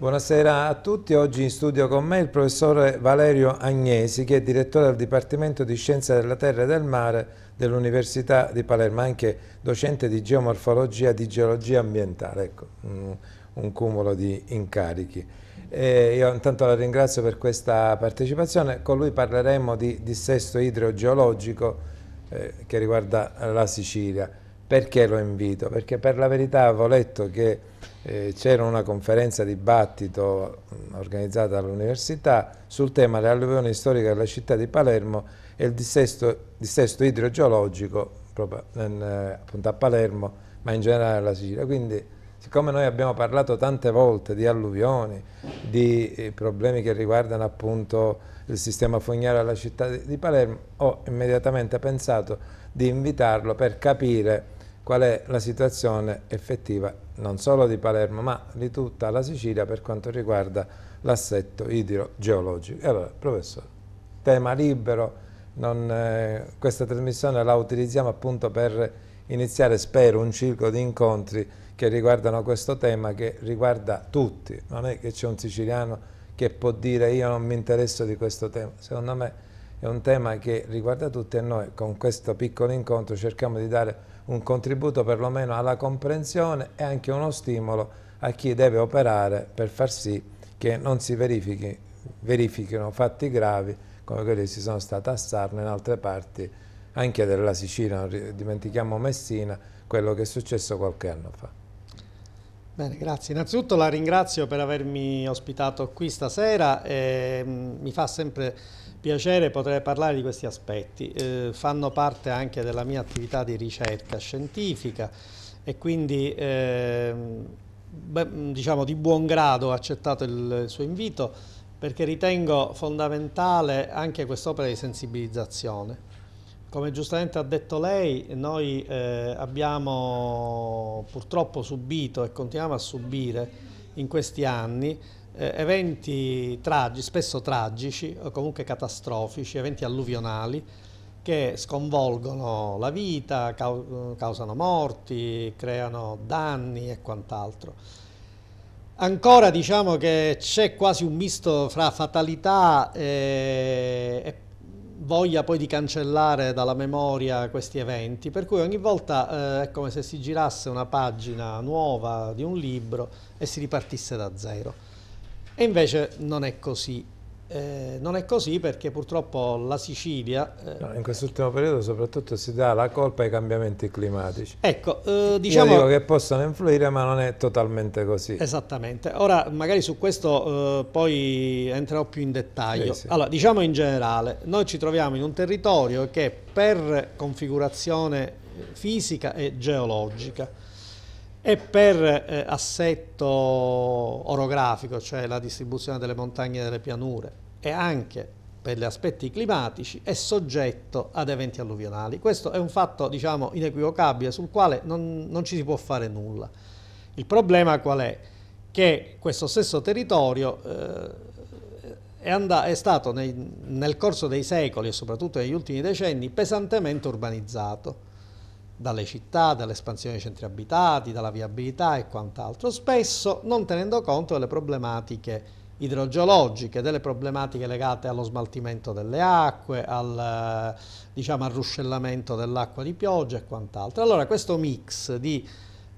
Buonasera a tutti, oggi in studio con me il professore Valerio Agnesi che è direttore del Dipartimento di Scienze della Terra e del Mare dell'Università di Palermo, anche docente di geomorfologia e di geologia ambientale, ecco, mm, un cumulo di incarichi. E io intanto la ringrazio per questa partecipazione, con lui parleremo di dissesto idrogeologico eh, che riguarda la Sicilia. Perché lo invito? Perché per la verità avevo letto che eh, c'era una conferenza dibattito mm, organizzata dall'università sul tema delle alluvioni storiche della città di Palermo e il dissesto, dissesto idrogeologico proprio in, eh, appunto a Palermo, ma in generale alla Sicilia. Quindi, siccome noi abbiamo parlato tante volte di alluvioni, di eh, problemi che riguardano appunto il sistema fognario della città di Palermo, ho immediatamente pensato di invitarlo per capire qual è la situazione effettiva non solo di Palermo ma di tutta la Sicilia per quanto riguarda l'assetto idrogeologico. allora, professore, tema libero, non, eh, questa trasmissione la utilizziamo appunto per iniziare, spero, un ciclo di incontri che riguardano questo tema che riguarda tutti, non è che c'è un siciliano che può dire io non mi interesso di questo tema, secondo me è un tema che riguarda tutti e noi con questo piccolo incontro cerchiamo di dare un contributo perlomeno alla comprensione e anche uno stimolo a chi deve operare per far sì che non si verifichi, verifichino fatti gravi come quelli che si sono stati a Sarno e in altre parti anche della Sicilia, non dimentichiamo Messina, quello che è successo qualche anno fa. Bene, grazie. Innanzitutto la ringrazio per avermi ospitato qui stasera. E, mh, mm, mi fa sempre piacere poter parlare di questi aspetti. Eh, fanno parte anche della mia attività di ricerca scientifica e quindi eh, beh, mm, diciamo di buon grado ho accettato il, il suo invito perché ritengo fondamentale anche quest'opera di sensibilizzazione come giustamente ha detto lei, noi eh, abbiamo purtroppo subito e continuiamo a subire in questi anni eh, eventi tragici, spesso tragici o comunque catastrofici, eventi alluvionali che sconvolgono la vita, causano morti, creano danni e quant'altro. Ancora diciamo che c'è quasi un misto fra fatalità eh, e, e voglia poi di cancellare dalla memoria questi eventi, per cui ogni volta eh, è come se si girasse una pagina nuova di un libro e si ripartisse da zero. E invece non è così. Eh, non è così perché purtroppo la Sicilia... Eh, no, in quest'ultimo periodo soprattutto si dà la colpa ai cambiamenti climatici. Ecco, eh, diciamo... Io dico che possono influire ma non è totalmente così. Esattamente. Ora magari su questo eh, poi entrerò più in dettaglio. Sì, sì. Allora, diciamo in generale, noi ci troviamo in un territorio che per configurazione fisica e geologica e per eh, assetto orografico, cioè la distribuzione delle montagne e delle pianure, e anche per gli aspetti climatici, è soggetto ad eventi alluvionali. Questo è un fatto, diciamo, inequivocabile sul quale non, non ci si può fare nulla. Il problema qual è? Che questo stesso territorio eh, è, è, stato nei, nel corso dei secoli e soprattutto negli ultimi decenni pesantemente urbanizzato dalle città, dall'espansione dei centri abitati, dalla viabilità e quant'altro, spesso non tenendo conto delle problematiche idrogeologiche, delle problematiche legate allo smaltimento delle acque, al, eh, diciamo, al ruscellamento dell'acqua di pioggia e quant'altro. Allora questo mix di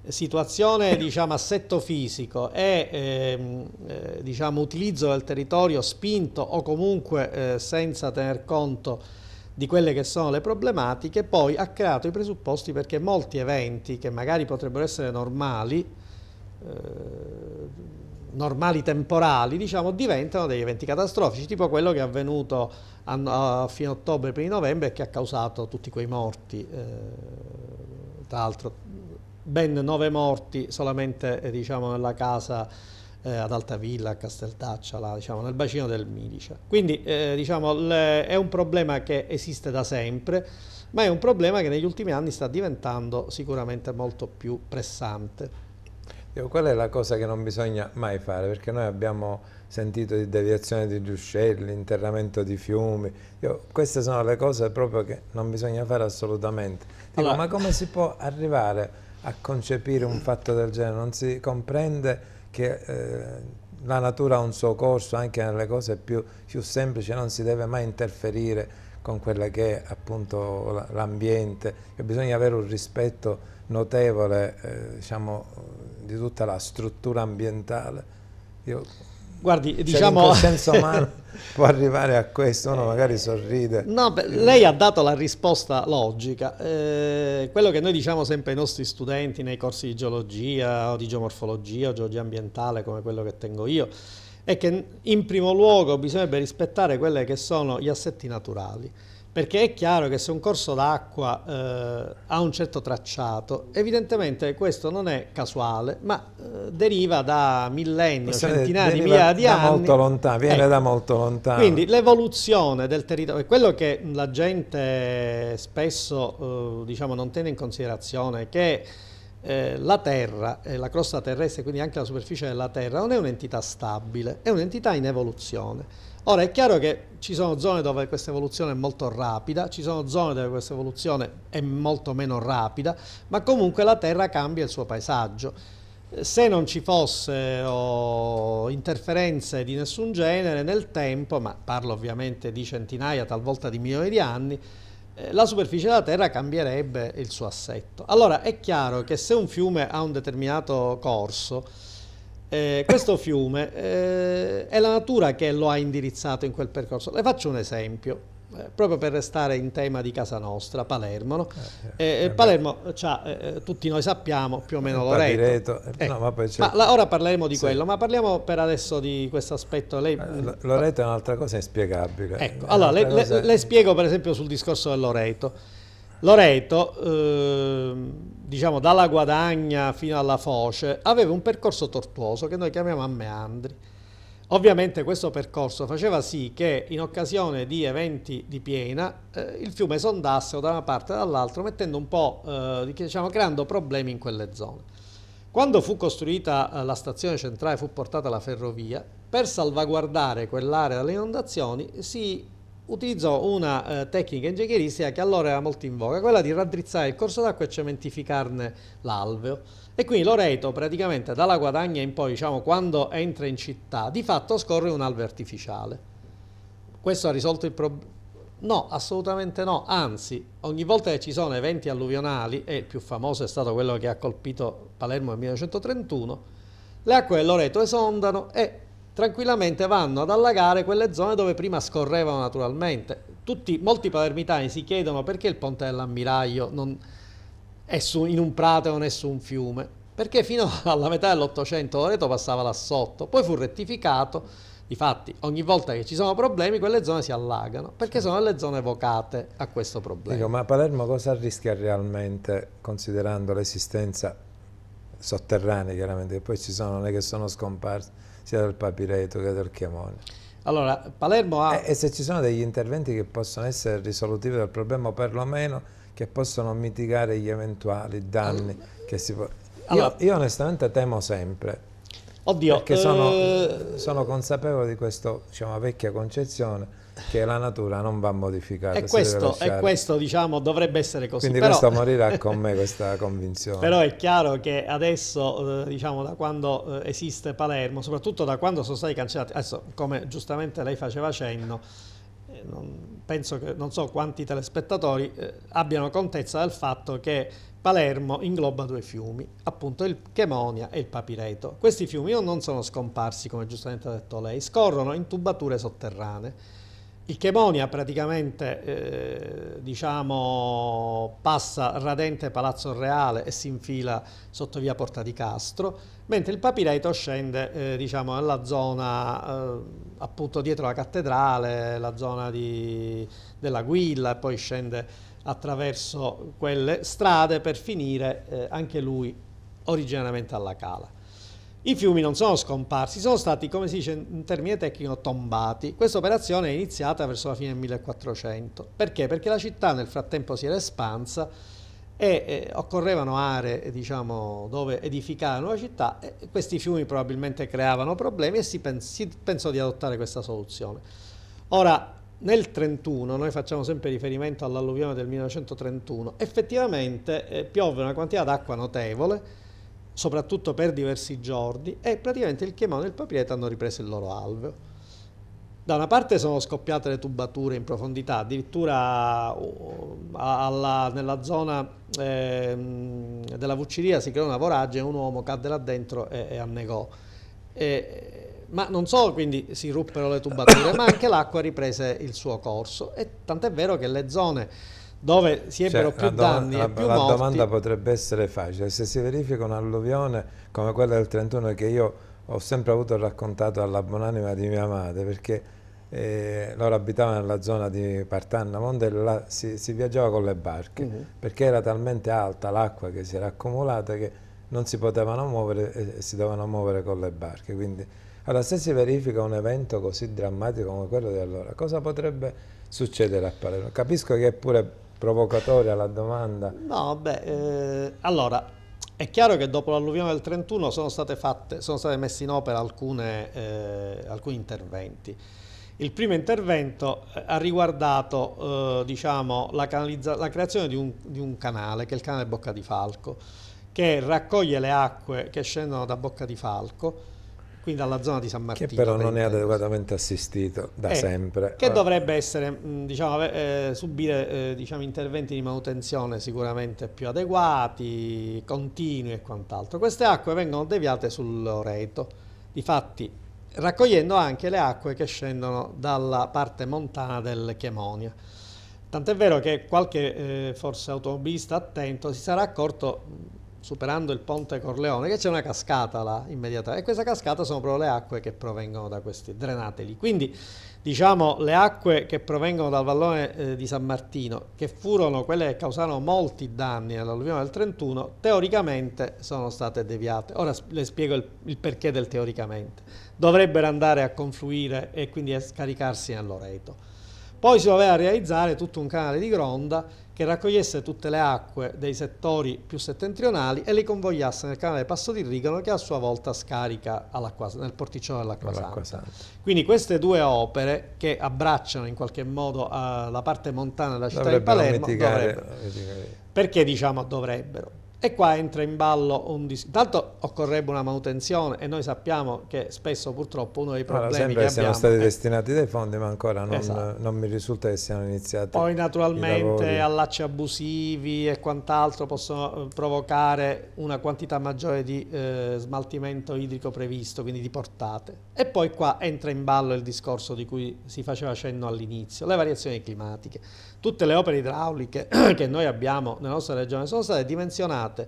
situazione, diciamo, assetto fisico e ehm, eh, diciamo, utilizzo del territorio spinto o comunque eh, senza tener conto di quelle che sono le problematiche, poi ha creato i presupposti perché molti eventi che magari potrebbero essere normali, eh, normali temporali, diciamo, diventano degli eventi catastrofici, tipo quello che è avvenuto a, a fine ottobre, primi novembre e che ha causato tutti quei morti, eh, tra l'altro ben nove morti solamente eh, diciamo, nella casa eh, ad Altavilla, a Casteltaccia, diciamo, nel bacino del Milice. Quindi eh, diciamo, è un problema che esiste da sempre, ma è un problema che negli ultimi anni sta diventando sicuramente molto più pressante. qual è la cosa che non bisogna mai fare? Perché noi abbiamo sentito di deviazione di ruscelli, interramento di fiumi. Dico, queste sono le cose proprio che non bisogna fare assolutamente. Dico, allora... Ma come si può arrivare a concepire un fatto del genere? Non si comprende che eh, la natura ha un suo corso anche nelle cose più, più semplici, non si deve mai interferire con quella che è appunto l'ambiente, bisogna avere un rispetto notevole eh, diciamo, di tutta la struttura ambientale. Io Guardi, cioè, diciamo... Cioè, senso umano può arrivare a questo, uno magari sorride. No, beh, lei ha dato la risposta logica. Eh, quello che noi diciamo sempre ai nostri studenti nei corsi di geologia o di geomorfologia o geologia ambientale, come quello che tengo io, è che in primo luogo bisognerebbe rispettare quelli che sono gli assetti naturali. Perché è chiaro che se un corso d'acqua eh, ha un certo tracciato, evidentemente questo non è casuale, ma eh, deriva da millenni, centinaia di migliaia di anni. Molto lontano, viene eh. da molto lontano. Quindi l'evoluzione del territorio, quello che la gente spesso eh, diciamo, non tiene in considerazione, che eh, la terra, eh, la crosta terrestre, quindi anche la superficie della terra, non è un'entità stabile, è un'entità in evoluzione. Ora è chiaro che ci sono zone dove questa evoluzione è molto rapida, ci sono zone dove questa evoluzione è molto meno rapida, ma comunque la Terra cambia il suo paesaggio. Se non ci fossero interferenze di nessun genere nel tempo, ma parlo ovviamente di centinaia, talvolta di milioni di anni, eh, la superficie della Terra cambierebbe il suo assetto. Allora è chiaro che se un fiume ha un determinato corso, eh, questo fiume eh, è la natura che lo ha indirizzato in quel percorso. Le faccio un esempio. Eh, proprio per restare in tema di casa nostra, Palermo. No? Eh, eh, eh Palermo eh, tutti noi sappiamo più o meno eh, Loreto. No, ma, ma la, ora parleremo di sì. quello, ma parliamo per adesso di questo aspetto. Lei... Loreto è un'altra cosa inspiegabile. Ecco, allora le, cosa... le, le, spiego per esempio sul discorso del Loreto. Loreto ehm, diciamo dalla guadagna fino alla foce, aveva un percorso tortuoso che noi chiamiamo a meandri. Ovviamente questo percorso faceva sì che in occasione di eventi di piena eh, il fiume sondasse o da una parte o dall'altra, mettendo un po', eh, diciamo, creando problemi in quelle zone. Quando fu costruita eh, la stazione centrale, fu portata la ferrovia, per salvaguardare quell'area dalle inondazioni si utilizzò una eh, tecnica ingegneristica che allora era molto in voga, quella di raddrizzare il corso d'acqua e cementificarne l'alveo. E quindi Loreto praticamente dalla guadagna in poi, diciamo quando entra in città, di fatto scorre un alveo artificiale. Questo ha risolto il problema? No, assolutamente no, anzi, ogni volta che ci sono eventi alluvionali, e il più famoso è stato quello che ha colpito Palermo nel 1931, le acque del Loreto esondano e tranquillamente vanno ad allagare quelle zone dove prima scorrevano naturalmente. Tutti, molti palermitani si chiedono perché il ponte dell'ammiraglio non è su, in un prato o nessun fiume, perché fino alla metà dell'Ottocento Loreto passava là sotto, poi fu rettificato Difatti, ogni volta che ci sono problemi, quelle zone si allagano, perché sono le zone vocate a questo problema. Dico, ma Palermo cosa rischia realmente, considerando l'esistenza sotterranea, chiaramente, che poi ci sono, non è che sono scomparsi sia dal papireto che dal chiamone. Allora, Palermo ha... E, e, se ci sono degli interventi che possono essere risolutivi del problema o perlomeno che possono mitigare gli eventuali danni allora, che si può... Allora, io, io, onestamente temo sempre. Oddio. Perché sono, eh... sono consapevole di questa diciamo, vecchia concezione che la natura non va modificata. E questo, e questo diciamo, dovrebbe essere così. Quindi però... questo morirà con me questa convinzione. Però è chiaro che adesso, eh, diciamo, da quando eh, esiste Palermo, soprattutto da quando sono stati cancellati, adesso come giustamente lei faceva cenno, eh, non, penso che non so quanti telespettatori abbiano contezza del fatto che Palermo ingloba due fiumi, appunto il Chemonia e il Papireto. Questi fiumi non sono scomparsi, come giustamente ha detto lei, scorrono in tubature sotterranee il Chemonia praticamente eh, diciamo, passa Radente Palazzo Reale e si infila sotto via Porta di Castro, mentre il Papireto scende eh, diciamo, alla zona eh, appunto dietro la cattedrale, la zona di, della Guilla e poi scende attraverso quelle strade per finire eh, anche lui originariamente alla Cala. I fiumi non sono scomparsi, sono stati, come si dice in termine tecnico, tombati. Questa operazione è iniziata verso la fine del 1400. Perché? Perché la città nel frattempo si era espansa e eh, occorrevano aree eh, diciamo, dove edificare la nuova città e questi fiumi probabilmente creavano problemi e si, pens si pensò di adottare questa soluzione. Ora, nel 1931, noi facciamo sempre riferimento all'alluvione del 1931, effettivamente eh, piove una quantità d'acqua notevole soprattutto per diversi giorni, e praticamente il Chiemone e il Papieta hanno ripreso il loro alveo. Da una parte sono scoppiate le tubature in profondità, addirittura uh, alla, nella zona eh, della Vucciria si creò una voragine, un uomo cadde là dentro e, e annegò. E, ma non solo quindi si ruppero le tubature, ma anche l'acqua riprese il suo corso. E tant'è vero che le zone dove si cioè, ebbero cioè, più danni la, e più la morti. La domanda potrebbe essere facile, se si verifica un'alluvione come quella del 31 che io ho sempre avuto raccontato alla buonanima di mia madre, perché eh, loro abitavano nella zona di Partanna, Mondello, si, si, viaggiava con le barche, mm -hmm. perché era talmente alta l'acqua che si era accumulata che non si potevano muovere e si dovevano muovere con le barche. Quindi, allora, se si verifica un evento così drammatico come quello di allora, cosa potrebbe succedere a Palermo? Capisco che è pure provocatoria la domanda. No, beh, eh, allora è chiaro che dopo l'alluvione del 31 sono state, fatte, sono state messe in opera alcune, eh, alcuni interventi. Il primo intervento eh, ha riguardato eh, diciamo, la, la, creazione di un, di un, canale, che è il canale Bocca di Falco, che raccoglie le acque che scendono da Bocca di Falco quindi dalla zona di San Martino. Che però non è adeguatamente assistito da eh, sempre. Che dovrebbe essere, mm, diciamo, eh, subire eh, diciamo, interventi di manutenzione sicuramente più adeguati, continui e quant'altro. Queste acque vengono deviate sul sull'Oreto, difatti raccogliendo anche le acque che scendono dalla parte montana del Chiemonia. Tant'è vero che qualche eh, forse automobilista attento si sarà accorto superando il ponte Corleone, che c'è una cascata là immediatamente. e questa cascata sono proprio le acque che provengono da questi drenate lì. Quindi diciamo le acque che provengono dal vallone eh, di San Martino, che furono quelle che causarono molti danni nell'alluvione del 31, teoricamente sono state deviate. Ora le spiego il, il perché del teoricamente. Dovrebbero andare a confluire e quindi a scaricarsi nel Loreto. Poi si doveva realizzare tutto un canale di gronda che raccogliesse tutte le acque dei settori più settentrionali e le convogliasse nel canale Passo di Rigano che a sua volta scarica nel porticciolo dell'acqua santa. santa. Quindi queste due opere che abbracciano in qualche modo uh, la parte montana della città di Palermo dovrebbero, perché diciamo dovrebbero? E qua entra in ballo un dis... Intanto occorrebbe una manutenzione e noi sappiamo che spesso purtroppo uno dei problemi allora, sempre che siano abbiamo... stati destinati dei fondi ma ancora non, esatto. non mi risulta che siano iniziati Poi naturalmente allacci abusivi e quant'altro possono eh, provocare una quantità maggiore di eh, smaltimento idrico previsto, quindi di portate. E poi qua entra in ballo il discorso di cui si faceva cenno all'inizio, le variazioni climatiche tutte le opere idrauliche che noi abbiamo nella nostra regione sono state dimensionate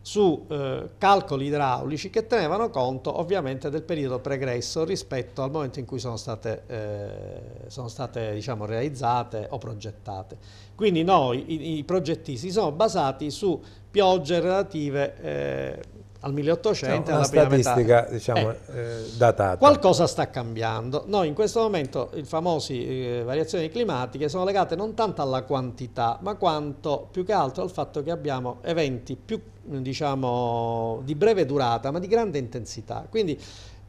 su eh, calcoli idraulici che tenevano conto ovviamente del periodo pregresso rispetto al momento in cui sono state, eh, sono state diciamo, realizzate o progettate. Quindi noi, i, i progettisti, si sono basati su piogge relative eh, al 1800 cioè, statistica, metà, diciamo, eh, eh, datata. Qualcosa sta cambiando. Noi in questo momento le famosi eh, variazioni climatiche sono legate non tanto alla quantità, ma quanto più che altro al fatto che abbiamo eventi più, diciamo, di breve durata, ma di grande intensità. Quindi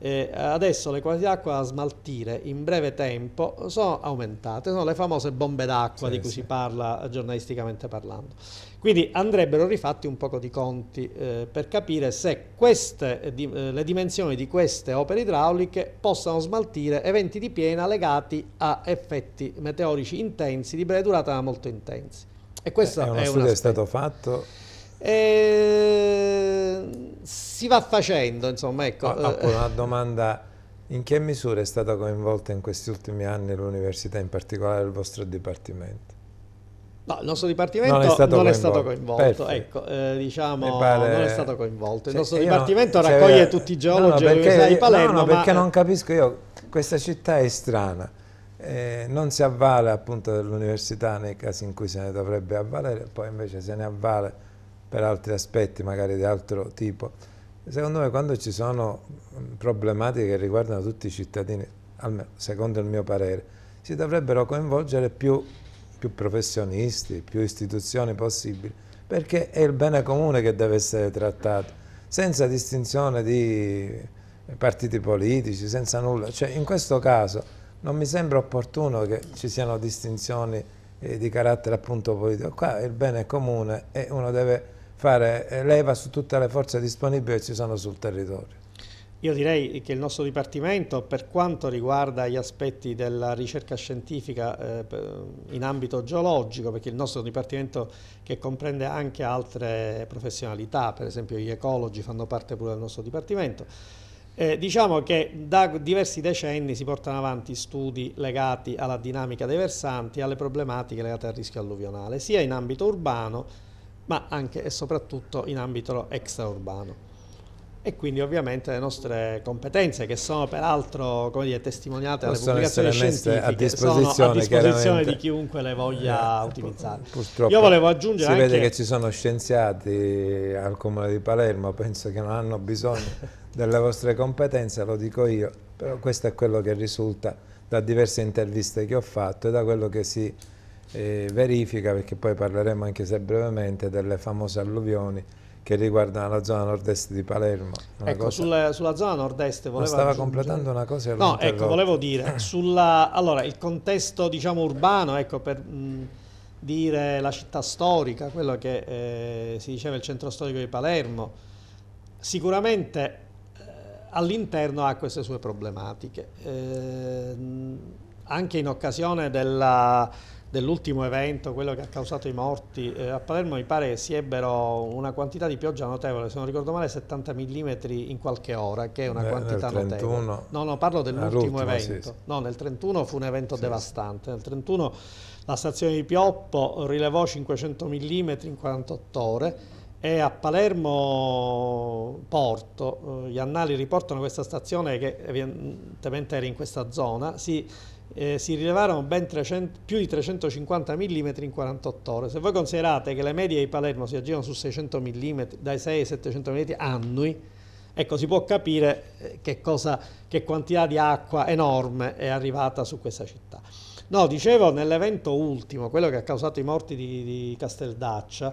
eh, adesso le quantità d'acqua da smaltire in breve tempo sono aumentate, sono le famose bombe d'acqua sì, di cui sì. si parla giornalisticamente parlando. Quindi andrebbero rifatti un poco di conti eh, per capire se queste, eh, di, eh, le dimensioni di queste opere idrauliche possano smaltire eventi di piena legati a effetti meteorici intensi, di breve durata ma molto intensi. E questo eh, è, è studio è stato fatto? E... Si va facendo, insomma, ecco. Ah, ah una domanda... In che misura è stata coinvolta in questi ultimi anni l'università, in particolare il vostro dipartimento? No, il nostro dipartimento non è stato non coinvolto, è stato coinvolto. ecco, eh, diciamo, pare... non è stato coinvolto. Il nostro dipartimento non, raccoglie cioè, tutti i geologi no, no, perché, di Palermo. No, no perché ma... non capisco io, questa città è strana, eh, non si avvale appunto dell'università nei casi in cui se ne dovrebbe avvalere, poi invece se ne avvale per altri aspetti, magari di altro tipo. Secondo me quando ci sono problematiche che riguardano tutti i cittadini, almeno secondo il mio parere, si dovrebbero coinvolgere più più professionisti, più istituzioni possibili, perché è il bene comune che deve essere trattato, senza distinzione di partiti politici, senza nulla. Cioè, in questo caso non mi sembra opportuno che ci siano distinzioni eh, di carattere appunto politico. Qua il bene è comune e uno deve fare eh, leva su tutte le forze disponibili che ci sono sul territorio. Io direi che il nostro Dipartimento, per quanto riguarda gli aspetti della ricerca scientifica eh, in ambito geologico, perché il nostro Dipartimento che comprende anche altre professionalità, per esempio gli ecologi fanno parte pure del nostro Dipartimento, eh, diciamo che da diversi decenni si portano avanti studi legati alla dinamica dei versanti e alle problematiche legate al rischio alluvionale, sia in ambito urbano ma anche e soprattutto in ambito extraurbano e quindi ovviamente le nostre competenze che sono peraltro dire, testimoniate alle pubblicazioni scientifiche a disposizione, sono a disposizione di chiunque le voglia eh, utilizzare. Purtroppo Io volevo aggiungere si anche... vede che ci sono scienziati al Comune di Palermo, penso che non hanno bisogno delle vostre competenze, lo dico io, però questo è quello che risulta da diverse interviste che ho fatto e da quello che si eh, verifica, perché poi parleremo anche se brevemente delle famose alluvioni che riguarda la zona nord-est di Palermo. Ecco, cosa... sulla, sulla, zona nord-est volevo... Ma stava aggiungere... completando una cosa No, ecco, volevo dire, sulla, allora, il contesto diciamo urbano, ecco, per mh, mm, dire la città storica, quello che eh, si diceva il centro storico di Palermo, sicuramente eh, all'interno ha queste sue problematiche. Eh, anche in occasione della dell'ultimo evento, quello che ha causato i morti, eh, a Palermo mi pare si ebbero una quantità di pioggia notevole, se non ricordo male 70 mm in qualche ora, che è una Beh, quantità 31, notevole. No, no, parlo dell'ultimo evento. Sì. No, nel 31 fu un evento sì, devastante. Nel 31 la stazione di Pioppo rilevò 500 mm in 48 ore e a Palermo Porto, eh, gli annali riportano questa stazione che evidentemente era in questa zona, si eh, si rilevarono ben 300, più di 350 mm in 48 ore. Se voi considerate che le medie di Palermo si aggirano su 600 mm, dai 6 ai 700 mm annui, ecco, si può capire eh, che, cosa, che quantità di acqua enorme è arrivata su questa città. No, dicevo, nell'evento ultimo, quello che ha causato i morti di, di Casteldaccia,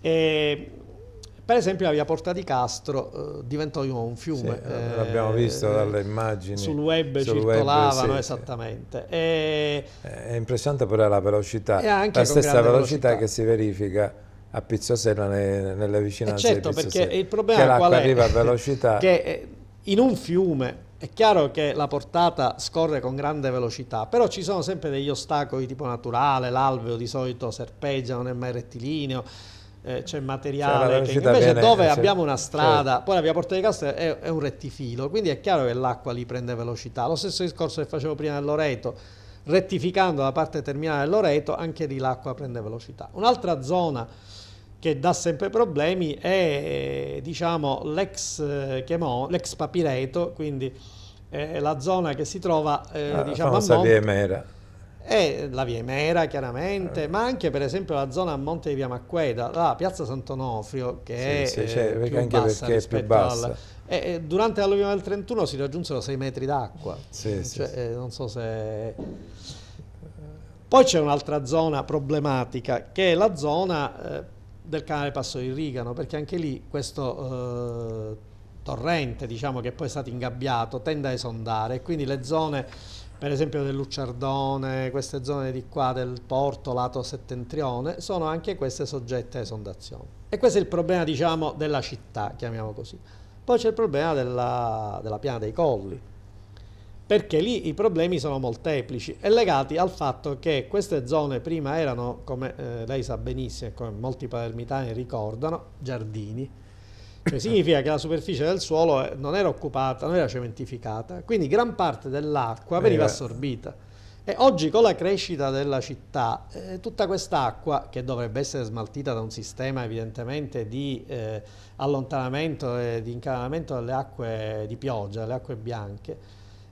eh, per esempio la via Porta di Castro eh, diventò un fiume. Sì, l'abbiamo eh, visto eh, dalle immagini. Sul web sul circolavano, web, esattamente. E... È impressionante però la velocità, la stessa velocità, velocità che si verifica a Pizzosella nelle vicinanze eh certo, di Pizzosella. perché il problema qual è? arriva a velocità. che eh, in un fiume è chiaro che la portata scorre con grande velocità, però ci sono sempre degli ostacoli di tipo naturale, l'alveo di solito serpeggia, non è mai rettilineo, eh, c'è materiale, cioè, invece bene, dove se... abbiamo una strada, sì. poi la via Porta di Castro è, è, un rettifilo, quindi è chiaro che l'acqua lì prende velocità. Lo stesso discorso che facevo prima nell'Oreto, rettificando la parte terminale dell'Oreto, anche lì l'acqua prende velocità. Un'altra zona che dà sempre problemi è eh, diciamo, l'ex, eh, chiamò, l'ex Papireto, quindi è la zona che si trova eh, ah, diciamo, a Monte, e la Via Emera chiaramente, eh. ma anche per esempio la zona a monte di Via Macqueda, la Piazza Sant'Onofrio che sì, è sì, cioè, più anche bassa perché è più bassa. Al... E, e, durante l'alluvione del 31 si raggiunsero 6 metri d'acqua, sì, cioè, eh, non so se... Poi c'è un'altra zona problematica che è la zona eh, del canale Passo di Rigano, perché anche lì questo eh, torrente diciamo, che poi è stato ingabbiato tende a esondare e quindi le zone per esempio del Lucciardone, queste zone di qua del porto lato settentrione, sono anche queste soggette a esondazione. E questo è il problema, diciamo, della città, chiamiamo così. Poi c'è il problema della, della piana dei colli, perché lì i problemi sono molteplici e legati al fatto che queste zone prima erano, come eh, lei sa benissimo e come molti palermitani ricordano, giardini, cioè significa che la superficie del suolo eh, non era occupata, non era cementificata, quindi gran parte dell'acqua veniva eh. assorbita. E oggi con la crescita della città, eh, tutta quest'acqua, che dovrebbe essere smaltita da un sistema evidentemente di eh, allontanamento e di incanalamento delle acque di pioggia, delle acque bianche,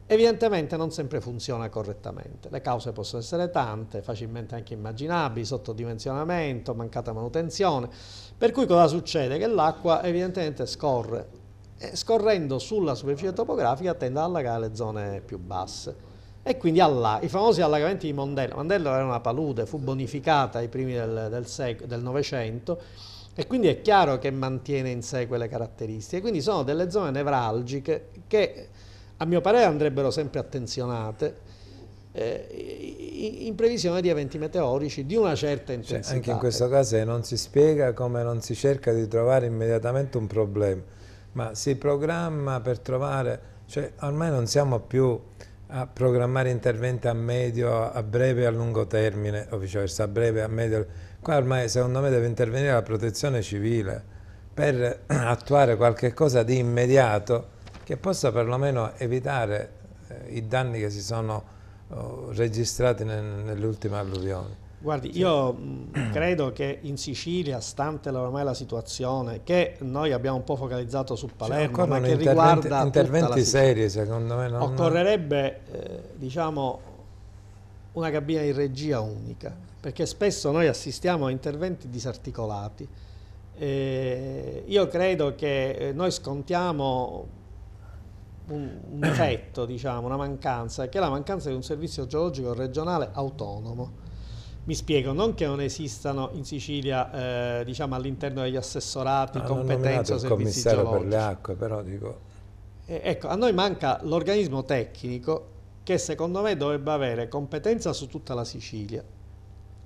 evidentemente non sempre funziona correttamente. Le cause possono essere tante, facilmente anche immaginabili, sottodimensionamento, mancata manutenzione, per cui cosa succede? Che l'acqua evidentemente scorre e scorrendo sulla superficie topografica tende ad allagare le zone più basse. E quindi alla, i famosi allagamenti di Mondello. Mondello era una palude, fu bonificata ai primi del Novecento e quindi è chiaro che mantiene in sé quelle caratteristiche. Quindi sono delle zone nevralgiche che a mio parere andrebbero sempre attenzionate eh, in previsione di eventi meteorici di una certa intensità. Cioè, anche in questo ecco. caso eh, non si spiega come non si cerca di trovare immediatamente un problema, ma si programma per trovare, cioè ormai non siamo più a programmare interventi a medio, a breve e a lungo termine, o viceversa, a breve e a medio. Qua ormai secondo me deve intervenire la protezione civile per attuare qualche cosa di immediato che possa perlomeno evitare eh, i danni che si sono eh, registrati nell'ultima alluvione. Guardi, io mm, credo che in Sicilia, stante ormai la situazione, che noi abbiamo un po' focalizzato su Palermo, cioè, ma che riguarda interventi seri, secondo me. Non... Occorrerebbe, eh, diciamo, una cabina di regia unica, perché spesso noi assistiamo a interventi disarticolati. Eh, io credo che eh, noi scontiamo un, un difetto, diciamo, una mancanza, che è la mancanza di un servizio geologico regionale autonomo. Mi spiego, non che non esistano in Sicilia, eh, diciamo, all'interno degli assessorati ah, no, competenze o servizi geologici. per le acque, però dico... Eh, ecco, a noi manca l'organismo tecnico che secondo me dovrebbe avere competenza su tutta la Sicilia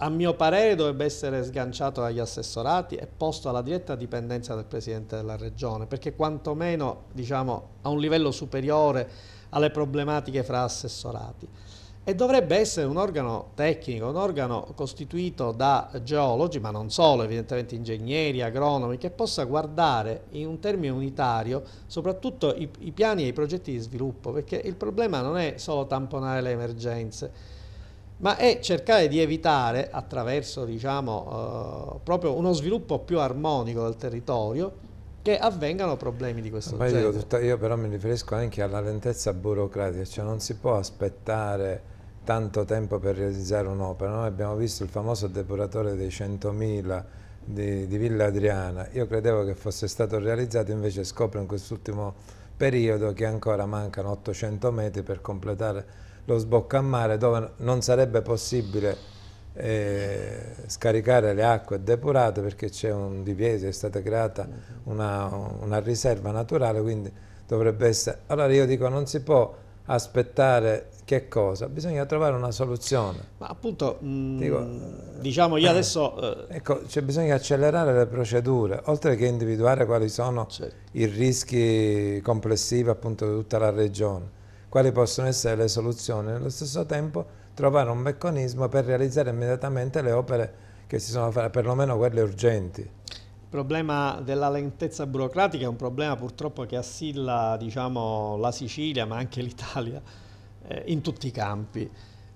a mio parere dovrebbe essere sganciato dagli assessorati e posto alla diretta dipendenza del Presidente della Regione, perché quantomeno diciamo, a un livello superiore alle problematiche fra assessorati. E dovrebbe essere un organo tecnico, un organo costituito da geologi, ma non solo, evidentemente ingegneri, agronomi, che possa guardare in un termine unitario soprattutto i, i piani e i progetti di sviluppo, perché il problema non è solo tamponare le emergenze, ma è cercare di evitare attraverso diciamo, eh, proprio uno sviluppo più armonico del territorio che avvengano problemi di questo ma genere. Io, tutta, io però mi riferisco anche alla lentezza burocratica, cioè non si può aspettare tanto tempo per realizzare un'opera, noi abbiamo visto il famoso depuratore dei 100.000 di, di Villa Adriana, io credevo che fosse stato realizzato, invece scopro in quest'ultimo periodo che ancora mancano 800 metri per completare lo sbocca a mare dove non sarebbe possibile eh, scaricare le acque depurate perché c'è un divieto, è stata creata una, una riserva naturale, quindi dovrebbe essere... Allora io dico non si può aspettare che cosa? Bisogna trovare una soluzione. Ma appunto, mh, mm, Dico, diciamo io adesso... Eh. Ecco, cioè bisogna accelerare le procedure, oltre che individuare quali sono certo. i rischi complessivi appunto di tutta la regione quali possono essere le soluzioni. Nello stesso tempo trovare un meccanismo per realizzare immediatamente le opere che si sono fatte, perlomeno quelle urgenti. Il problema della lentezza burocratica è un problema purtroppo che assilla diciamo, la Sicilia ma anche l'Italia eh, in tutti i campi.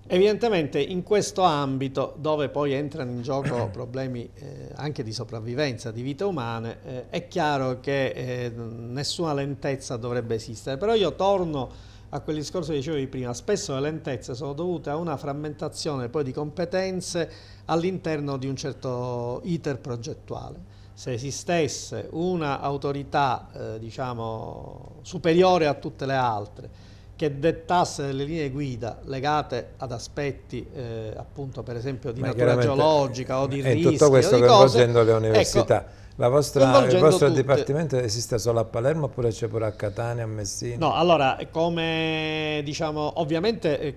Evidentemente in questo ambito dove poi entrano in gioco problemi eh, anche di sopravvivenza, di vite umane, eh, è chiaro che eh, nessuna lentezza dovrebbe esistere. Però io torno a quel discorso che dicevi prima, spesso le lentezze sono dovute a una frammentazione poi di competenze all'interno di un certo iter progettuale. Se esistesse un'autorità eh, diciamo, superiore a tutte le altre, che dettasse delle linee guida legate ad aspetti eh, appunto per esempio di Ma natura geologica o di rischio. E tutto questo coinvolgendo le ecco, università. Ecco, la vostra, il vostro tutte. dipartimento esiste solo a Palermo oppure c'è pure a Catania, a Messina? No, allora, come diciamo, ovviamente eh,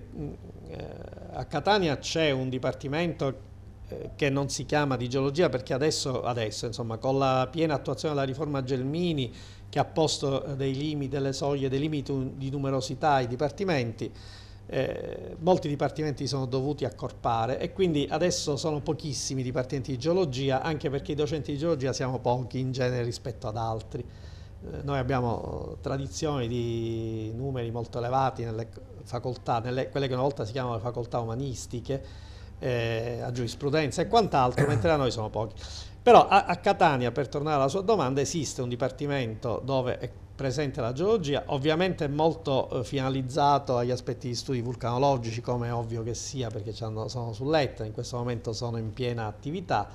eh a Catania c'è un dipartimento eh, che non si chiama di geologia perché adesso, adesso insomma, con la piena attuazione della riforma Gelmini che ha posto eh, dei limiti, delle soglie, dei limiti di numerosità ai dipartimenti, eh, molti dipartimenti sono dovuti accorpare e quindi adesso sono pochissimi i dipartimenti di geologia, anche perché i docenti di geologia siamo pochi in genere rispetto ad altri. Eh, noi abbiamo tradizioni di numeri molto elevati nelle facoltà, nelle, quelle che una volta si chiamavano facoltà umanistiche, eh, a giurisprudenza e quant'altro, mentre da noi sono pochi. Però a, a, Catania, per tornare alla sua domanda, esiste un dipartimento dove è presente la geologia, ovviamente è molto eh, finalizzato agli aspetti di studi vulcanologici, come è ovvio che sia, perché sono sull'ETA, in questo momento sono in piena attività,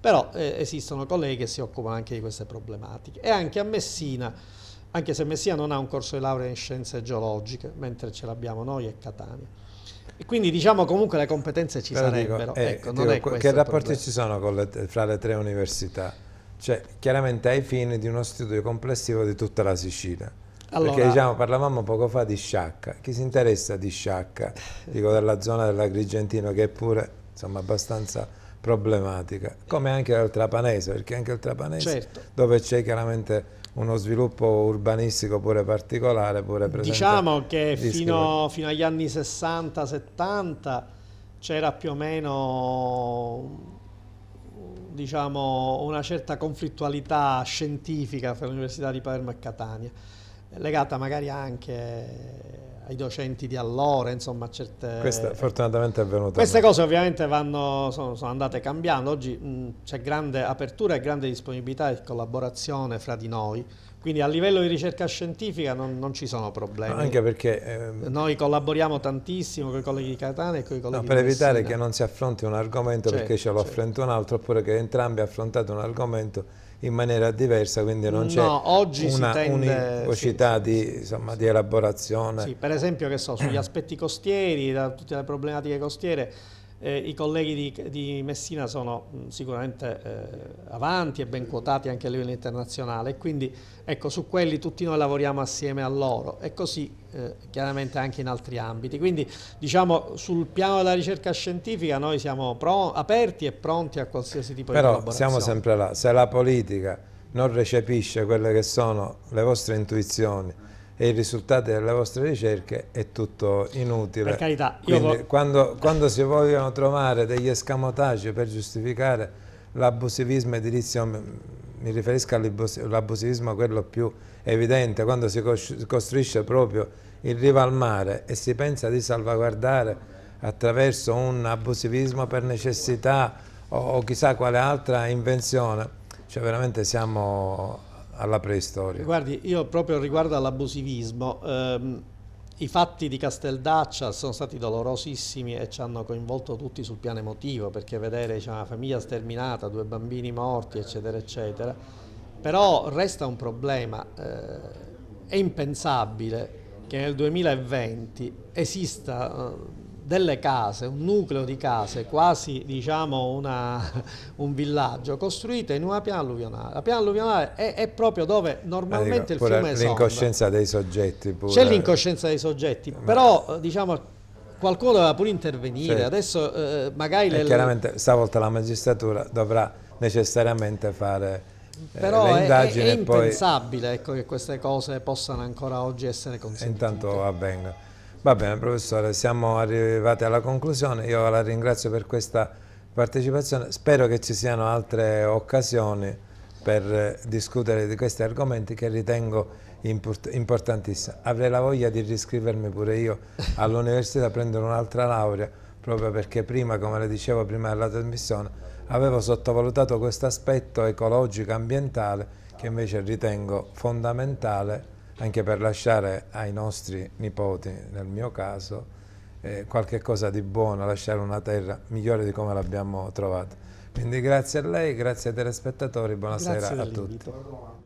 però eh, esistono colleghi che si occupano anche di queste problematiche. E anche a Messina, anche se Messina non ha un corso di laurea in scienze geologiche, mentre ce l'abbiamo noi e Catania. E quindi diciamo comunque le competenze ci Però sarebbero. Dico, eh, ecco, dico, che rapporti ci sono le, fra le tre università? Cioè, chiaramente ai fini di uno studio complessivo di tutta la Sicilia. Allora, Perché diciamo, parlavamo poco fa di Sciacca. Chi si interessa di Sciacca? Dico della zona dell'Agrigentino che è pure insomma, abbastanza problematica, come anche il Trapanese, perché anche il Trapanese, certo. dove c'è chiaramente uno sviluppo urbanistico pure particolare, pure presente. Diciamo che fino, fino agli anni 60-70 c'era più o meno diciamo, una certa conflittualità scientifica fra l'Università di Palermo e Catania, legata magari anche ai docenti di allora, insomma, certe... Questa fortunatamente è venuta. Queste cose ovviamente vanno, sono, sono andate cambiando, oggi c'è grande apertura e grande disponibilità e collaborazione fra di noi, quindi a livello di ricerca scientifica non, non ci sono problemi. anche perché... Ehm... Noi collaboriamo tantissimo con i colleghi di Catania e con i colleghi no, Per evitare che non si affronti un argomento certo, perché ce lo affronta certo. un altro, oppure che entrambi affrontate un argomento in maniera diversa, quindi non c'è no, oggi una tende, unicocità sì, di, insomma, sì. di, elaborazione. Sì, per esempio che so, sugli aspetti costieri, da tutte le problematiche costiere, eh, I colleghi di, di, Messina sono mm, sicuramente eh, avanti e ben quotati anche a livello internazionale quindi ecco, su quelli tutti noi lavoriamo assieme a loro e così eh, chiaramente anche in altri ambiti. Quindi diciamo sul piano della ricerca scientifica noi siamo aperti e pronti a qualsiasi tipo Però di collaborazione. Però siamo sempre là, se la politica non recepisce quelle che sono le vostre intuizioni, e i risultati delle vostre ricerche è tutto inutile. Per carità, Quindi, quando, quando si vogliono trovare degli escamotaggi per giustificare l'abusivismo edilizio, mi riferisco all'abusivismo quello più evidente, quando si costruisce proprio in riva al mare e si pensa di salvaguardare attraverso un abusivismo per necessità o, o chissà quale altra invenzione, cioè veramente siamo alla preistoria. Guardi, io proprio riguardo all'abusivismo, ehm, i fatti di Casteldaccia sono stati dolorosissimi e ci hanno coinvolto tutti sul piano emotivo, perché vedere diciamo, una famiglia sterminata, due bambini morti, eccetera, eccetera. Però resta un problema, eh, è impensabile che nel 2020 esista... Eh, delle case, un nucleo di case, quasi diciamo una, un villaggio, costruite in una piana alluvionale. La piana alluvionale è, è proprio dove normalmente dico, il fiume esonda. L'incoscienza dei soggetti. C'è l'incoscienza dei soggetti, Ma... però diciamo qualcuno doveva pure intervenire. Sì. Adesso eh, magari... Le... Chiaramente stavolta la magistratura dovrà necessariamente fare eh, però è, è, è impensabile poi... ecco, che queste cose possano ancora oggi essere consentite. Intanto avvenga. Va bene professore, siamo arrivati alla conclusione, io la ringrazio per questa partecipazione, spero che ci siano altre occasioni per discutere di questi argomenti che ritengo importantissimi. Avrei la voglia di riscrivermi pure io all'università a prendere un'altra laurea, proprio perché prima, come le dicevo prima della trasmissione, avevo sottovalutato questo aspetto ecologico-ambientale che invece ritengo fondamentale anche per lasciare ai nostri nipoti, nel mio caso, eh, qualche cosa di buono, lasciare una terra migliore di come l'abbiamo trovata. Quindi grazie a lei, grazie ai telespettatori, buonasera a tutti.